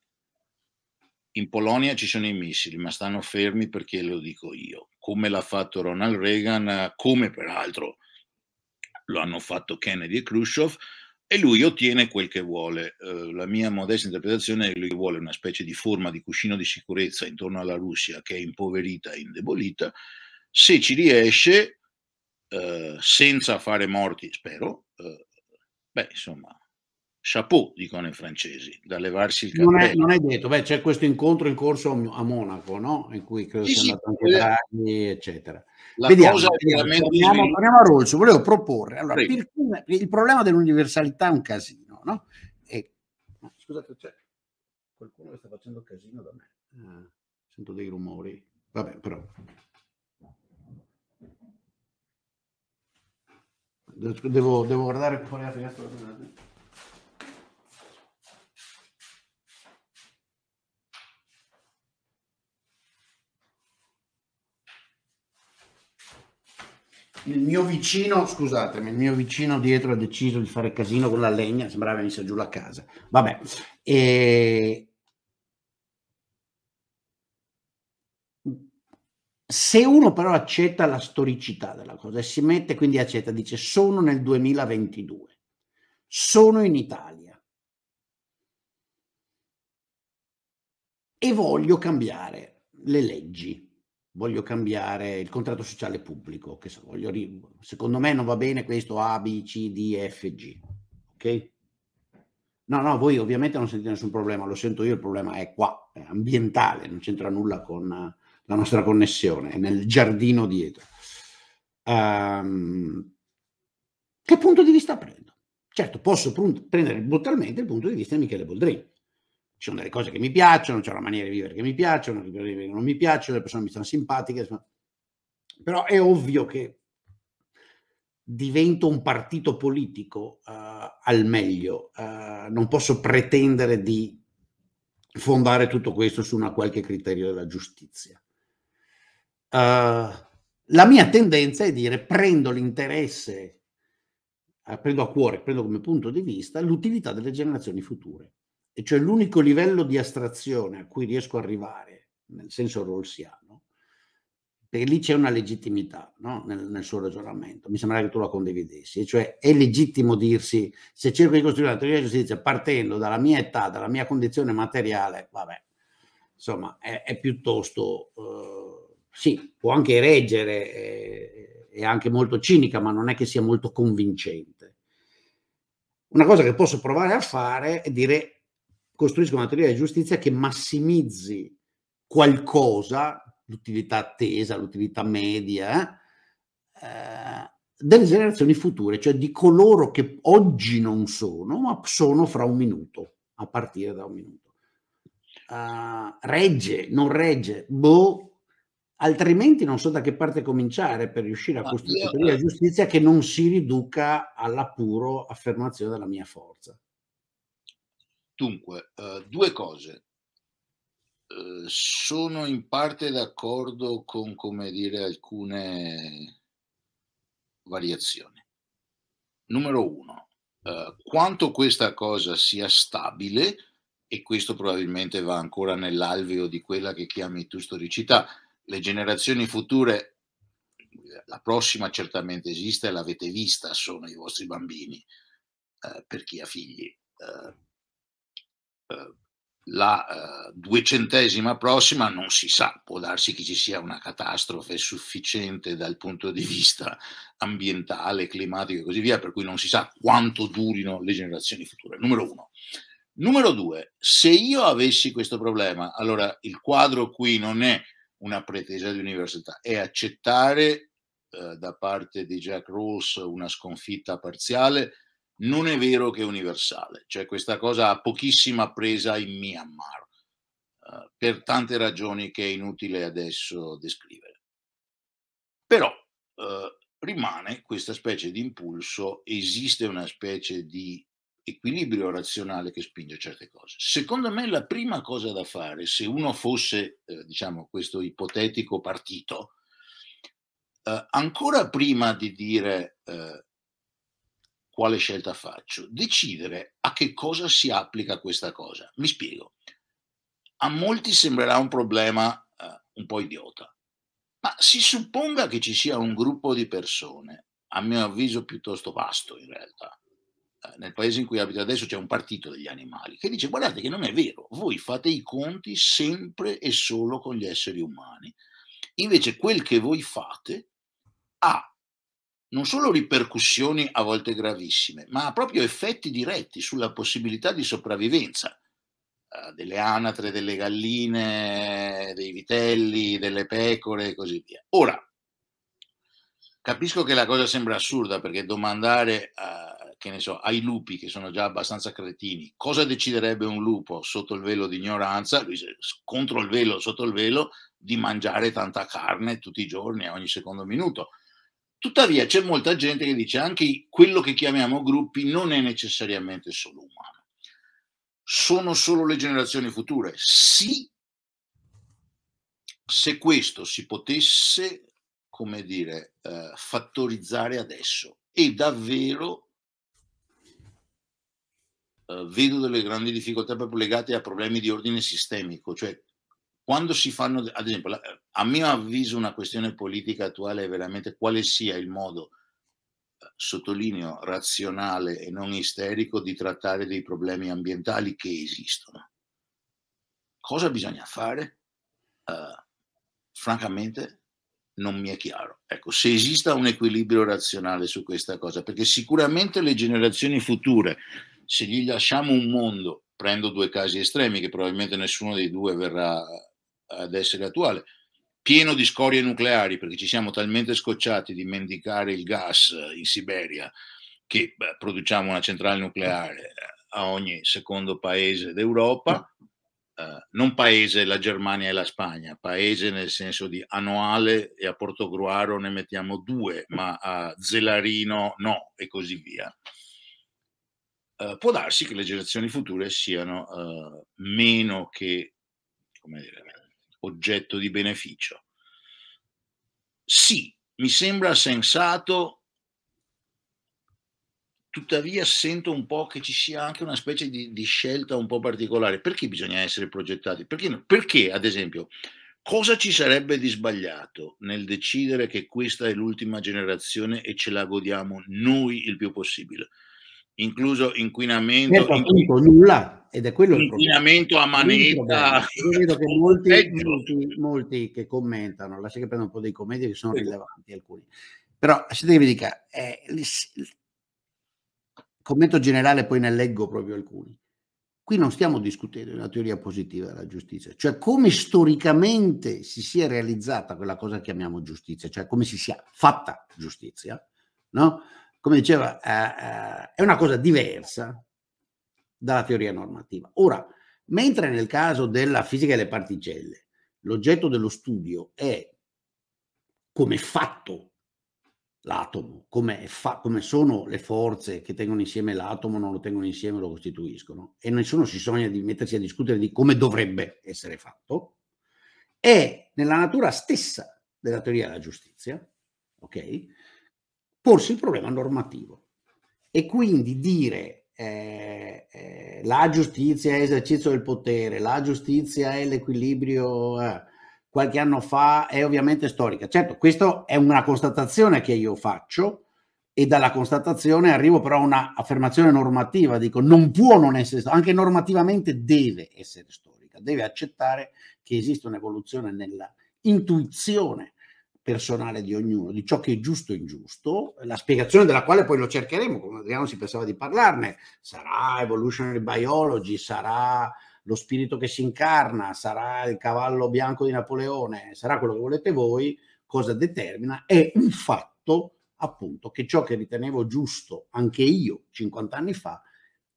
in Polonia ci sono i missili, ma stanno fermi perché lo dico io, come l'ha fatto Ronald Reagan, eh, come peraltro lo hanno fatto Kennedy e Khrushchev, e lui ottiene quel che vuole. Eh, la mia modesta interpretazione è che lui vuole una specie di forma di cuscino di sicurezza intorno alla Russia che è impoverita e indebolita. Se ci riesce, eh, senza fare morti, spero, eh, beh, insomma, chapeau, dicono i francesi, da levarsi il cappello. Non è, non è detto, beh, c'è questo incontro in corso a Monaco, no? In cui credo sì, sia andato sì, anche eh, Draghi, eccetera. La vediamo, cosa vediamo, torniamo, torniamo a Rolso, volevo proporre, allora, Pirkin, il problema dell'universalità è un casino, no? E... Scusate, c'è qualcuno che sta facendo casino da me. Ah, sento dei rumori, vabbè, però... Devo, devo guardare fuori la finestra. il mio vicino, scusatemi, il mio vicino dietro ha deciso di fare casino con la legna, sembrava venisse giù la casa. Vabbè. E... Se uno però accetta la storicità della cosa e si mette quindi accetta, dice sono nel 2022, sono in Italia e voglio cambiare le leggi voglio cambiare il contratto sociale pubblico, che so, voglio, secondo me non va bene questo A, B, C, D, F, G, ok? No, no, voi ovviamente non sentite nessun problema, lo sento io, il problema è qua, è ambientale, non c'entra nulla con la nostra connessione, è nel giardino dietro. Um, che punto di vista prendo? Certo, posso prendere brutalmente il punto di vista di Michele Boldrini ci sono delle cose che mi piacciono, c'è una maniera di vivere che mi piacciono, che non mi piacciono, le persone mi stanno simpatiche, però è ovvio che divento un partito politico uh, al meglio, uh, non posso pretendere di fondare tutto questo su una qualche criterio della giustizia. Uh, la mia tendenza è dire prendo l'interesse, prendo a cuore, prendo come punto di vista l'utilità delle generazioni future e cioè l'unico livello di astrazione a cui riesco ad arrivare, nel senso rolsiano, perché lì c'è una legittimità no? nel, nel, suo ragionamento, mi sembra che tu la condividessi, e cioè è legittimo dirsi, se cerco di costruire una teoria di giustizia partendo dalla mia età, dalla mia condizione materiale, vabbè, insomma, è, è piuttosto, eh, sì, può anche reggere, eh, è anche molto cinica, ma non è che sia molto convincente. Una cosa che posso provare a fare è dire costruiscono una teoria di giustizia che massimizzi qualcosa, l'utilità attesa, l'utilità media, eh, delle generazioni future, cioè di coloro che oggi non sono, ma sono fra un minuto, a partire da un minuto. Uh, regge, non regge, boh, altrimenti non so da che parte cominciare per riuscire a costruire la eh, giustizia che non si riduca alla puro affermazione della mia forza. Dunque, eh, due cose. Eh, sono in parte d'accordo con, come dire, alcune variazioni. Numero uno, eh, quanto questa cosa sia stabile, e questo probabilmente va ancora nell'alveo di quella che chiami tu storicità, le generazioni future, la prossima certamente esiste, l'avete vista, sono i vostri bambini, eh, per chi ha figli. Eh, Ehm, la ehm, duecentesima prossima non si sa, può darsi che ci sia una catastrofe sufficiente dal punto di vista ambientale, climatico e così via, per cui non si sa quanto durino le generazioni future. Numero uno. Numero due, se io avessi questo problema, allora il quadro qui non è una pretesa di università, è accettare eh, da parte di Jack Rawls una sconfitta parziale, non è vero che è universale, cioè questa cosa ha pochissima presa in Myanmar, eh, per tante ragioni che è inutile adesso descrivere. Però eh, rimane questa specie di impulso, esiste una specie di equilibrio razionale che spinge certe cose. Secondo me la prima cosa da fare, se uno fosse, eh, diciamo, questo ipotetico partito, eh, ancora prima di dire eh, quale scelta faccio? Decidere a che cosa si applica questa cosa. Mi spiego. A molti sembrerà un problema eh, un po' idiota, ma si supponga che ci sia un gruppo di persone, a mio avviso piuttosto vasto in realtà, eh, nel paese in cui abito adesso c'è un partito degli animali, che dice guardate che non è vero, voi fate i conti sempre e solo con gli esseri umani. Invece quel che voi fate ha non solo ripercussioni a volte gravissime, ma proprio effetti diretti sulla possibilità di sopravvivenza eh, delle anatre, delle galline, dei vitelli, delle pecore e così via. Ora, capisco che la cosa sembra assurda perché domandare eh, che ne so, ai lupi che sono già abbastanza cretini cosa deciderebbe un lupo sotto il velo di ignoranza, contro il velo, sotto il velo, di mangiare tanta carne tutti i giorni, ogni secondo minuto Tuttavia c'è molta gente che dice anche quello che chiamiamo gruppi non è necessariamente solo umano. Sono solo le generazioni future? Sì, se questo si potesse, come dire, eh, fattorizzare adesso. E davvero eh, vedo delle grandi difficoltà proprio legate a problemi di ordine sistemico, cioè quando si fanno, ad esempio, a mio avviso una questione politica attuale è veramente quale sia il modo, eh, sottolineo, razionale e non isterico di trattare dei problemi ambientali che esistono. Cosa bisogna fare? Uh, francamente non mi è chiaro. Ecco, se esista un equilibrio razionale su questa cosa, perché sicuramente le generazioni future, se gli lasciamo un mondo, prendo due casi estremi che probabilmente nessuno dei due verrà ad essere attuale, pieno di scorie nucleari, perché ci siamo talmente scocciati di mendicare il gas in Siberia che beh, produciamo una centrale nucleare a ogni secondo paese d'Europa, eh, non paese la Germania e la Spagna, paese nel senso di Anoale e a Portogruaro ne mettiamo due, ma a Zelarino no e così via. Eh, può darsi che le generazioni future siano eh, meno che come dire, oggetto di beneficio. Sì, mi sembra sensato, tuttavia sento un po' che ci sia anche una specie di, di scelta un po' particolare. Perché bisogna essere progettati? Perché, perché, ad esempio, cosa ci sarebbe di sbagliato nel decidere che questa è l'ultima generazione e ce la godiamo noi il più possibile? incluso inquinamento. Certo, appunto, inquin- nulla, ed è quello inquinamento il a manetta. Io vedo che molti, molti, molti, che commentano, lascia che prenda un po' dei commenti che sono sì. rilevanti alcuni, però sentite che vi dica, eh, il, commento generale poi ne leggo proprio alcuni. Qui non stiamo discutendo una teoria positiva della giustizia, cioè come storicamente si sia realizzata quella cosa che chiamiamo giustizia, cioè come si sia fatta giustizia, no? come diceva, eh, eh, è una cosa diversa dalla teoria normativa. Ora, mentre nel caso della fisica delle particelle l'oggetto dello studio è come è fatto l'atomo, come, fa- come, sono le forze che tengono insieme l'atomo, non lo tengono insieme, lo costituiscono, e nessuno si sogna di mettersi a discutere di come dovrebbe essere fatto, è nella natura stessa della teoria della giustizia, ok? porsi il problema normativo e quindi dire eh, eh, la giustizia è esercizio del potere, la giustizia è l'equilibrio eh, qualche anno fa è ovviamente storica. Certo, questa è una constatazione che io faccio e dalla constatazione arrivo però a un'affermazione normativa, dico non può non essere storica, anche normativamente deve essere storica, deve accettare che esiste un'evoluzione nella intuizione personale di ognuno, di ciò che è giusto e ingiusto, la spiegazione della quale poi lo cercheremo, come Adriano si pensava di parlarne, sarà evolutionary biology, sarà lo spirito che si incarna, sarà il cavallo bianco di Napoleone, sarà quello che volete voi, cosa determina è un fatto appunto che ciò che ritenevo giusto anche io 50 anni fa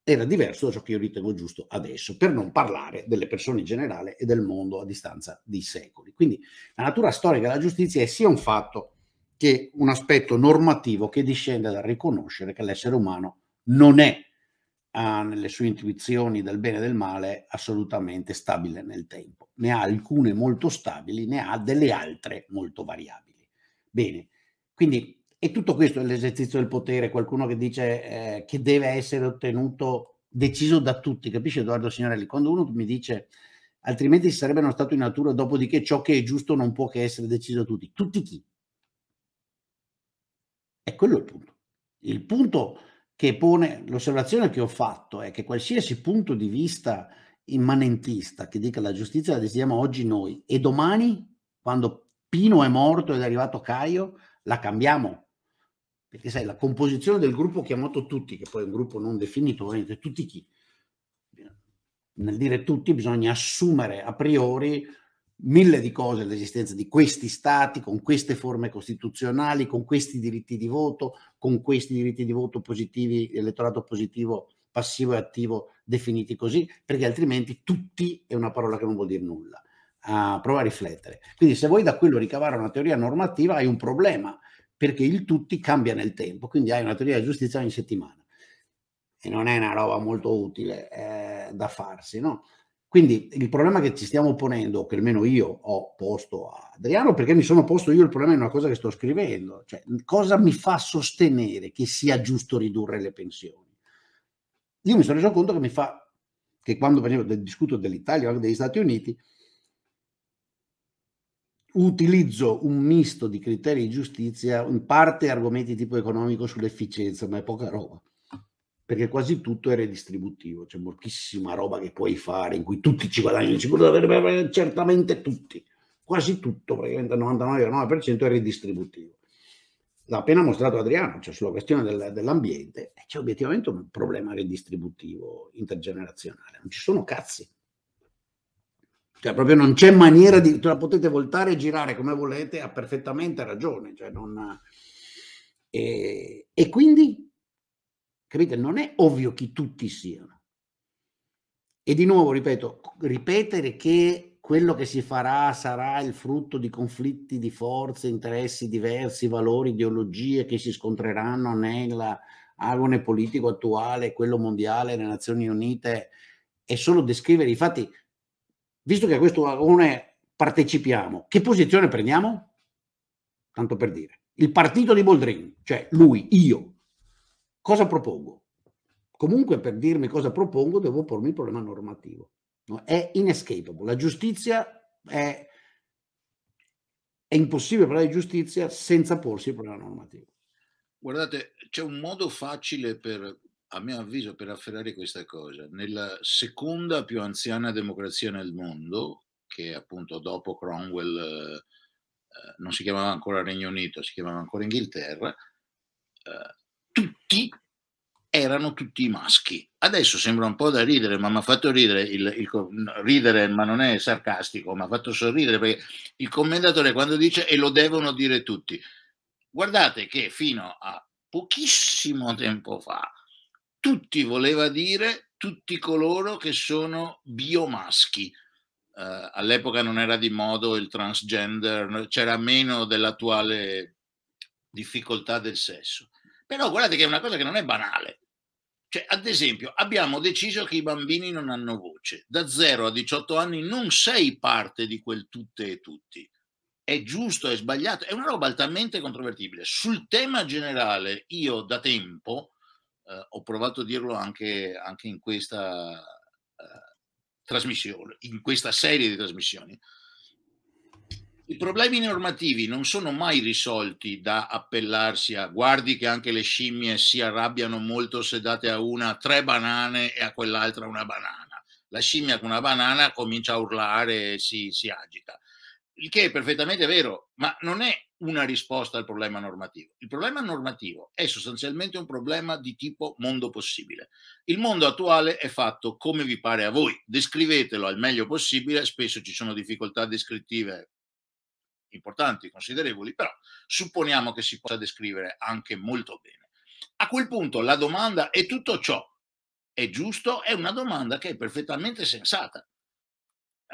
era diverso da ciò che io ritengo giusto adesso, per non parlare delle persone in generale e del mondo a distanza di secoli. Quindi la natura storica della giustizia è sia un fatto che un aspetto normativo che discende dal riconoscere che l'essere umano non è, ah, nelle sue intuizioni del bene e del male, assolutamente stabile nel tempo. Ne ha alcune molto stabili, ne ha delle altre molto variabili. Bene, quindi e tutto questo è l'esercizio del potere, qualcuno che dice eh, che deve essere ottenuto, deciso da tutti, capisci Edoardo Signorelli? Quando uno mi dice altrimenti si sarebbe uno stato in natura, dopodiché ciò che è giusto non può che essere deciso da tutti. Tutti chi? E quello è il punto. Il punto che pone l'osservazione che ho fatto è che qualsiasi punto di vista immanentista che dica la giustizia la decidiamo oggi noi e domani, quando Pino è morto ed è arrivato Caio, la cambiamo perché sai, la composizione del gruppo chiamato tutti, che poi è un gruppo non definito, ovviamente tutti chi? Nel dire tutti bisogna assumere a priori mille di cose l'esistenza di questi stati, con queste forme costituzionali, con questi diritti di voto, con questi diritti di voto positivi, elettorato positivo, passivo e attivo definiti così, perché altrimenti tutti è una parola che non vuol dire nulla. Ah, prova a riflettere. Quindi se vuoi da quello ricavare una teoria normativa hai un problema, perché il tutti cambia nel tempo, quindi hai una teoria della giustizia ogni settimana. E non è una roba molto utile eh, da farsi, no? Quindi il problema che ci stiamo ponendo, che almeno io ho posto a Adriano, perché mi sono posto io il problema in una cosa che sto scrivendo, cioè cosa mi fa sostenere che sia giusto ridurre le pensioni? Io mi sono reso conto che mi fa, che quando per esempio discuto dell'Italia o degli Stati Uniti, utilizzo un misto di criteri di giustizia, in parte argomenti tipo economico sull'efficienza, ma è poca roba, perché quasi tutto è redistributivo, c'è moltissima roba che puoi fare in cui tutti ci guadagnano, ci eh, certamente tutti, quasi tutto, praticamente il 99,9% è redistributivo. L'ha appena mostrato Adriano, cioè sulla questione del, dell'ambiente, c'è obiettivamente un problema redistributivo intergenerazionale, non ci sono cazzi cioè, proprio non c'è maniera di... la potete voltare e girare come volete, ha perfettamente ragione. Cioè non... e, e quindi, capite, non è ovvio chi tutti siano. E di nuovo, ripeto, ripetere che quello che si farà sarà il frutto di conflitti di forze, interessi diversi, valori, ideologie che si scontreranno nell'agone politico attuale, quello mondiale, le Nazioni Unite, è solo descrivere i fatti visto che a questo vagone partecipiamo, che posizione prendiamo? Tanto per dire, il partito di Boldrin, cioè lui, io, cosa propongo? Comunque per dirmi cosa propongo devo pormi il problema normativo. No? È inescapable. La giustizia è, è impossibile parlare di giustizia senza porsi il problema normativo. Guardate, c'è un modo facile per a mio avviso, per afferrare questa cosa, nella seconda più anziana democrazia nel mondo, che appunto dopo Cromwell eh, non si chiamava ancora Regno Unito, si chiamava ancora Inghilterra, eh, tutti erano tutti maschi. Adesso sembra un po' da ridere, ma mi ha fatto ridere, il, il, ridere, ma non è sarcastico, mi ha fatto sorridere perché il commendatore quando dice e lo devono dire tutti, guardate che fino a pochissimo tempo fa tutti voleva dire tutti coloro che sono biomaschi. Uh, all'epoca non era di modo il transgender, c'era meno dell'attuale difficoltà del sesso. Però guardate che è una cosa che non è banale. Cioè, ad esempio, abbiamo deciso che i bambini non hanno voce. Da 0 a 18 anni non sei parte di quel tutte e tutti. È giusto, è sbagliato, è una roba altamente controvertibile. Sul tema generale, io da tempo eh, ho provato a dirlo anche, anche in questa eh, trasmissione, in questa serie di trasmissioni. I problemi normativi non sono mai risolti da appellarsi a guardi che anche le scimmie si arrabbiano molto se date a una tre banane e a quell'altra una banana. La scimmia con una banana comincia a urlare e si, si agita il che è perfettamente vero, ma non è una risposta al problema normativo. Il problema normativo è sostanzialmente un problema di tipo mondo possibile. Il mondo attuale è fatto come vi pare a voi, descrivetelo al meglio possibile, spesso ci sono difficoltà descrittive importanti, considerevoli, però supponiamo che si possa descrivere anche molto bene. A quel punto la domanda è tutto ciò è giusto? È una domanda che è perfettamente sensata.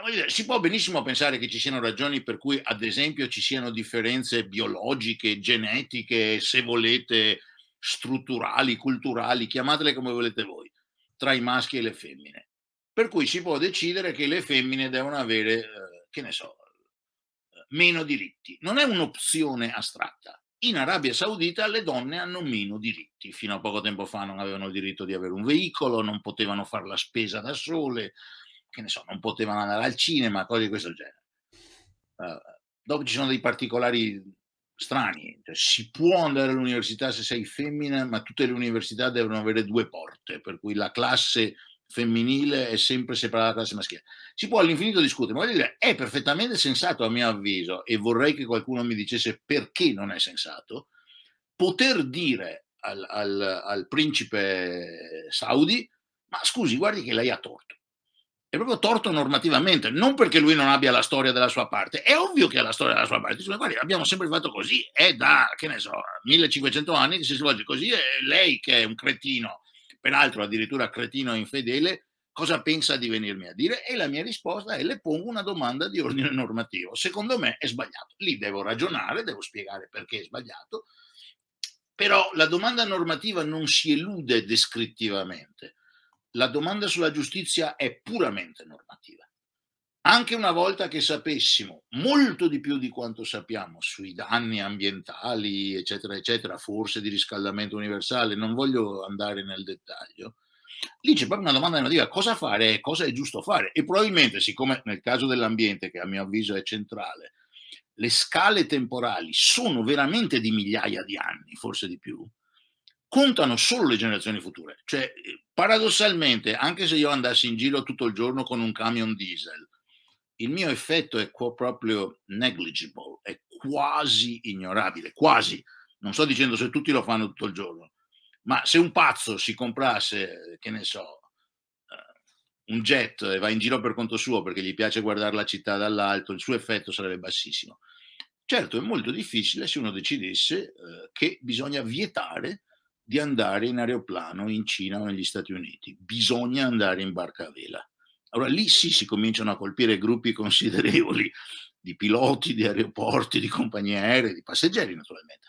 Eh, si può benissimo pensare che ci siano ragioni per cui, ad esempio, ci siano differenze biologiche, genetiche, se volete, strutturali, culturali, chiamatele come volete voi, tra i maschi e le femmine. Per cui si può decidere che le femmine devono avere, eh, che ne so, meno diritti. Non è un'opzione astratta. In Arabia Saudita le donne hanno meno diritti. Fino a poco tempo fa non avevano il diritto di avere un veicolo, non potevano fare la spesa da sole, che ne so, non potevano andare al cinema, cose di questo genere. Uh, dopo ci sono dei particolari strani, cioè, si può andare all'università se sei femmina, ma tutte le università devono avere due porte, per cui la classe femminile è sempre separata dalla classe maschile. Si può all'infinito discutere, ma voglio dire, è perfettamente sensato a mio avviso, e vorrei che qualcuno mi dicesse perché non è sensato, poter dire al, al, al principe saudi, ma scusi, guardi che lei ha torto è proprio torto normativamente, non perché lui non abbia la storia della sua parte, è ovvio che ha la storia della sua parte, dicono, guardi, abbiamo sempre fatto così, è da, che ne so, 1500 anni che si svolge così, e lei che è un cretino, peraltro addirittura cretino infedele, cosa pensa di venirmi a dire? E la mia risposta è, le pongo una domanda di ordine normativo, secondo me è sbagliato, lì devo ragionare, devo spiegare perché è sbagliato, però la domanda normativa non si elude descrittivamente, la domanda sulla giustizia è puramente normativa. Anche una volta che sapessimo molto di più di quanto sappiamo sui danni ambientali, eccetera, eccetera, forse di riscaldamento universale, non voglio andare nel dettaglio, lì c'è proprio una domanda normativa, cosa fare e cosa è giusto fare. E probabilmente, siccome nel caso dell'ambiente, che a mio avviso è centrale, le scale temporali sono veramente di migliaia di anni, forse di più, contano solo le generazioni future. Cioè, paradossalmente, anche se io andassi in giro tutto il giorno con un camion diesel, il mio effetto è proprio negligible, è quasi ignorabile, quasi. Non sto dicendo se tutti lo fanno tutto il giorno, ma se un pazzo si comprasse, che ne so, eh, un jet e va in giro per conto suo perché gli piace guardare la città dall'alto, il suo effetto sarebbe bassissimo. Certo, è molto difficile se uno decidesse eh, che bisogna vietare di andare in aeroplano in Cina o negli Stati Uniti, bisogna andare in barca a vela. Allora lì sì si cominciano a colpire gruppi considerevoli di piloti, di aeroporti, di compagnie aeree, di passeggeri naturalmente.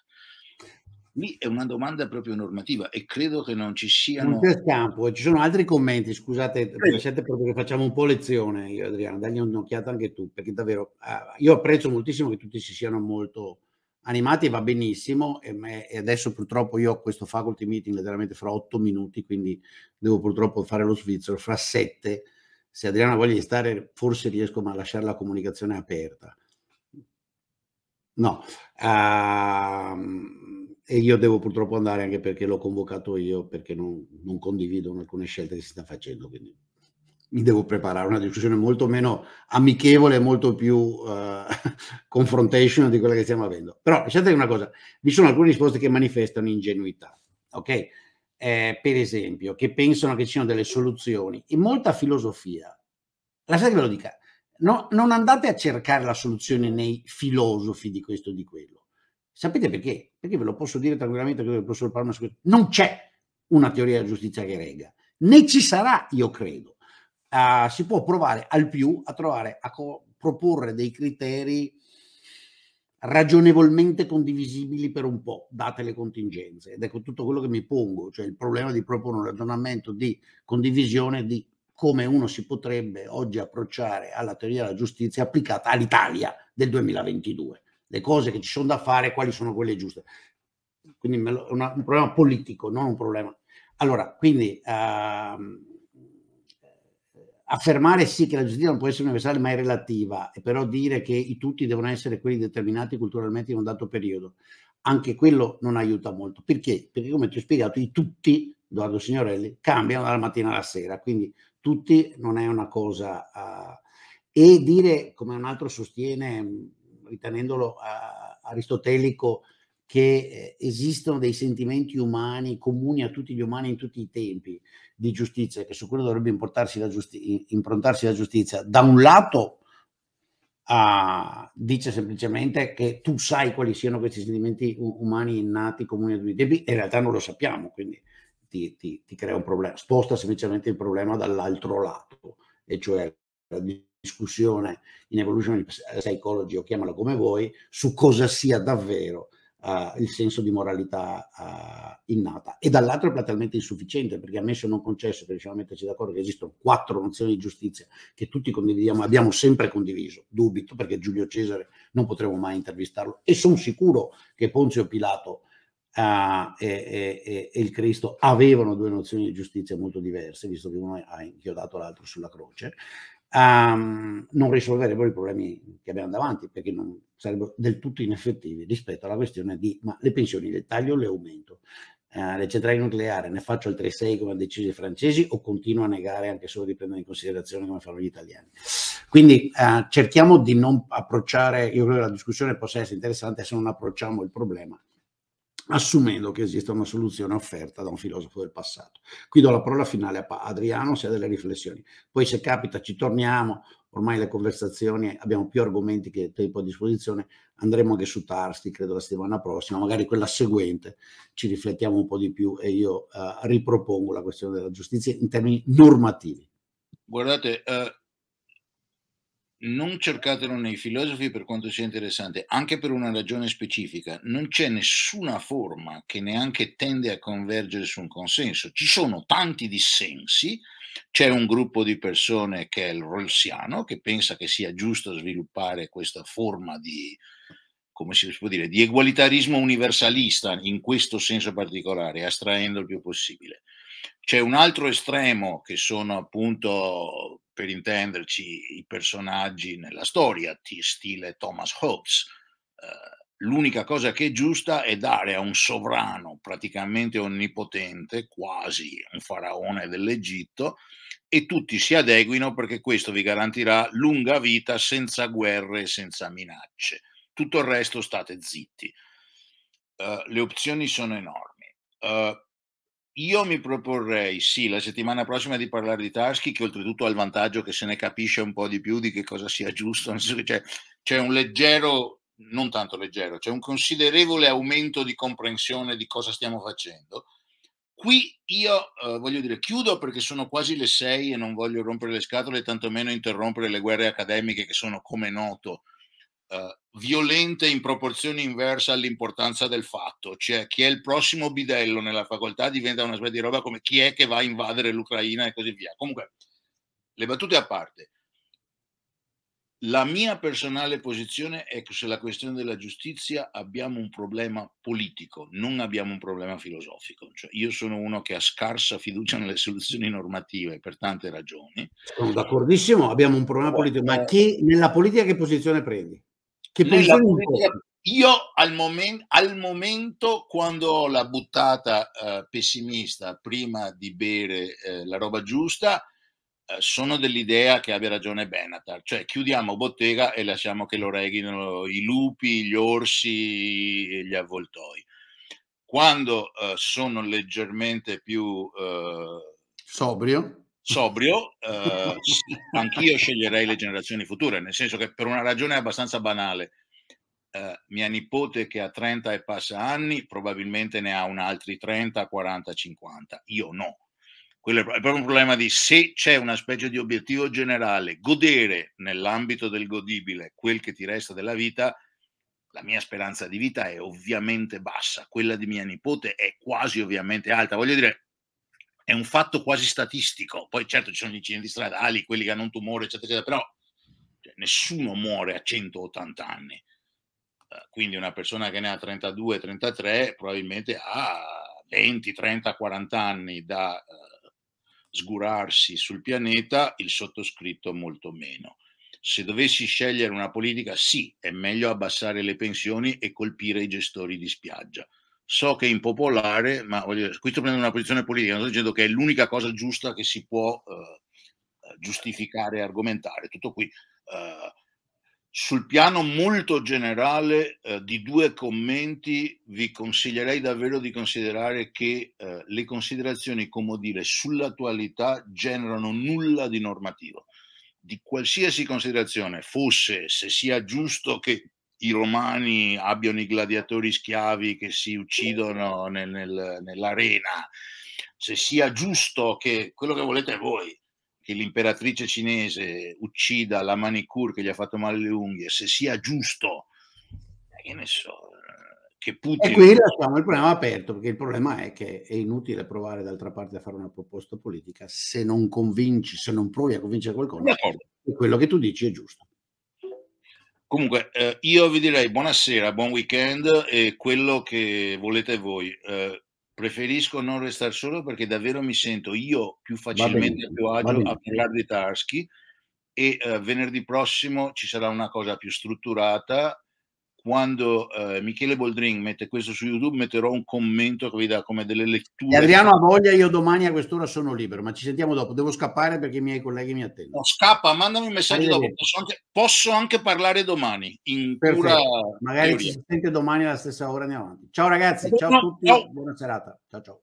Lì è una domanda proprio normativa e credo che non ci siano... Non c'è scampo, ci sono altri commenti, scusate, lasciate proprio che facciamo un po' lezione io Adriano, dagli un'occhiata anche tu, perché davvero ah, io apprezzo moltissimo che tutti si siano molto animati va benissimo e, me, e, adesso purtroppo io ho questo faculty meeting letteralmente fra otto minuti, quindi devo purtroppo fare lo svizzero, fra sette, se Adriana voglia di stare forse riesco a lasciare la comunicazione aperta. No, uh, e io devo purtroppo andare anche perché l'ho convocato io, perché non, non condividono alcune scelte che si sta facendo. Quindi mi devo preparare una discussione molto meno amichevole, molto più eh, uh, confrontation di quella che stiamo avendo. Però pensate una cosa, vi sono alcune risposte che manifestano ingenuità, ok? Eh, per esempio, che pensano che ci siano delle soluzioni e molta filosofia. Lasciate che ve lo dica, no, non andate a cercare la soluzione nei filosofi di questo o di quello. Sapete perché? Perché ve lo posso dire tranquillamente, credo che il professor Palma non c'è una teoria della giustizia che regga, né ci sarà, io credo uh, si può provare al più a trovare, a co- proporre dei criteri ragionevolmente condivisibili per un po', date le contingenze. Ed ecco tutto quello che mi pongo, cioè il problema di proporre un ragionamento di condivisione di come uno si potrebbe oggi approcciare alla teoria della giustizia applicata all'Italia del 2022. Le cose che ci sono da fare, quali sono quelle giuste. Quindi è un problema politico, non un problema. Allora, quindi... Uh, affermare sì che la giustizia non può essere universale ma è relativa, e però dire che i tutti devono essere quelli determinati culturalmente in un dato periodo, anche quello non aiuta molto. Perché? Perché come ti ho spiegato, i tutti, Edoardo Signorelli, cambiano dalla mattina alla sera, quindi tutti non è una cosa... Uh, e dire, come un altro sostiene, ritenendolo uh, aristotelico, che eh, esistono dei sentimenti umani comuni a tutti gli umani in tutti i tempi di giustizia, che su quello dovrebbe la improntarsi la giustizia, da un lato uh, dice semplicemente che tu sai quali siano questi sentimenti umani innati, comuni a tutti, e in realtà non lo sappiamo, quindi ti, ti, ti crea un problema. Sposta semplicemente il problema dall'altro lato, e cioè la discussione in evolution psychology, o chiamala come vuoi, su cosa sia davvero uh, il senso di moralità uh, innata e dall'altro è platealmente insufficiente perché ammesso e non concesso che riusciamo a metterci d'accordo che esistono quattro nozioni di giustizia che tutti condividiamo, abbiamo sempre condiviso, dubito perché Giulio Cesare non potremo mai intervistarlo e sono sicuro che Ponzio Pilato Uh, e, e, e, il Cristo avevano due nozioni di giustizia molto diverse, visto che uno ha inchiodato l'altro sulla croce, um, non risolverebbero i problemi che abbiamo davanti, perché non, sarebbero del tutto ineffettivi rispetto alla questione di ma le pensioni le taglio o le aumento? Eh, le centrali nucleari ne faccio altre 6 come hanno deciso i francesi o continuo a negare anche solo di prendere in considerazione come fanno gli italiani? Quindi eh, cerchiamo di non approcciare, io credo che la discussione possa essere interessante se non approcciamo il problema assumendo che esista una soluzione offerta da un filosofo del passato. Qui do la parola finale a Adriano se ha delle riflessioni. Poi se capita ci torniamo ormai le conversazioni, abbiamo più argomenti che tempo a disposizione, andremo anche su Tarsi, credo la settimana prossima, magari quella seguente, ci riflettiamo un po' di più e io eh, ripropongo la questione della giustizia in termini normativi. Guardate, eh, non cercatelo nei filosofi per quanto sia interessante, anche per una ragione specifica. Non c'è nessuna forma che neanche tende a convergere su un consenso. Ci sono tanti dissensi, c'è un gruppo di persone che è il rolsiano, che pensa che sia giusto sviluppare questa forma di, come si può dire, di egualitarismo universalista in questo senso particolare, astraendo il più possibile. C'è un altro estremo che sono appunto per intenderci i personaggi nella storia, stile Thomas Hobbes. Eh, l'unica cosa che è giusta è dare a un sovrano praticamente onnipotente, quasi un faraone dell'Egitto, e tutti si adeguino perché questo vi garantirà lunga vita senza guerre e senza minacce. Tutto il resto state zitti. Uh, le opzioni sono enormi. Uh, io mi proporrei, sì, la settimana prossima di parlare di Tarski, che oltretutto ha il vantaggio che se ne capisce un po' di più di che cosa sia giusto, c'è, cioè, c'è un leggero, non tanto leggero, c'è un considerevole aumento di comprensione di cosa stiamo facendo. Qui io eh, voglio dire, chiudo perché sono quasi le sei e non voglio rompere le scatole, tantomeno interrompere le guerre accademiche che sono, come noto, eh, violente in proporzione inversa all'importanza del fatto, cioè chi è il prossimo bidello nella facoltà diventa una specie di roba come chi è che va a invadere l'Ucraina e così via. Comunque, le battute a parte, la mia personale posizione è che sulla questione della giustizia abbiamo un problema politico, non abbiamo un problema filosofico. Cioè, io sono uno che ha scarsa fiducia nelle soluzioni normative per tante ragioni. Sono d'accordissimo, abbiamo un problema cioè, politico, ma eh, chi, nella politica che posizione prendi? Che posizioni io al, momen- al, momento, quando ho la buttata eh, pessimista prima di bere eh, la roba giusta, eh, sono dell'idea che abbia ragione Benatar, cioè chiudiamo bottega e lasciamo che lo reghino i lupi, gli orsi e gli avvoltoi. Quando eh, sono leggermente più eh, sobrio, sobrio, eh, anch'io sceglierei le generazioni future, nel senso che per una ragione abbastanza banale, eh, mia nipote che ha 30 e passa anni probabilmente ne ha un altri 30, 40, 50, io no. Quello è proprio un problema di se c'è una specie di obiettivo generale, godere nell'ambito del godibile quel che ti resta della vita, la mia speranza di vita è ovviamente bassa, quella di mia nipote è quasi ovviamente alta. Voglio dire, è un fatto quasi statistico. Poi certo ci sono gli incidenti stradali, quelli che hanno un tumore, eccetera, eccetera, però cioè, nessuno muore a 180 anni. Eh, quindi una persona che ne ha 32, 33 probabilmente ha 20, 30, 40 anni da uh, sgurarsi sul pianeta, il sottoscritto molto meno. Se dovessi scegliere una politica, sì, è meglio abbassare le pensioni e colpire i gestori di spiaggia so che è impopolare, ma dire, qui sto prendendo una posizione politica, non sto dicendo che è l'unica cosa giusta che si può eh, eh, giustificare e argomentare, tutto qui. Eh, sul piano molto generale eh, di due commenti vi consiglierei davvero di considerare che eh, le considerazioni, come dire, sull'attualità generano nulla di normativo. Di qualsiasi considerazione, fosse se sia giusto che i romani abbiano i gladiatori schiavi che si uccidono nel, nel, nell'arena, se sia giusto che quello che volete voi, che l'imperatrice cinese uccida la manicure che gli ha fatto male le unghie, se sia giusto, eh, che ne so, eh, che Putin... E qui lasciamo il problema aperto, perché il problema è che è inutile provare d'altra parte a fare una proposta politica se non convinci, se non provi a convincere qualcuno, quello che tu dici è giusto. Comunque, eh, io vi direi buonasera, buon weekend e quello che volete voi. Eh, preferisco non restare solo perché davvero mi sento io più facilmente a più agio a parlare di Tarski e eh, venerdì prossimo ci sarà una cosa più strutturata quando eh, Michele Boldrin mette questo su YouTube metterò un commento che vi dà come delle letture. Adriano ha voglia, io domani a quest'ora sono libero, ma ci sentiamo dopo. Devo scappare perché i miei colleghi mi attendono. No, scappa, mandami un messaggio dopo. Posso anche, posso anche, parlare domani. In pura Magari teoria. ci si sente domani alla stessa ora, andiamo avanti. Ciao ragazzi, ciao a tutti, ciao. buona serata. Ciao ciao.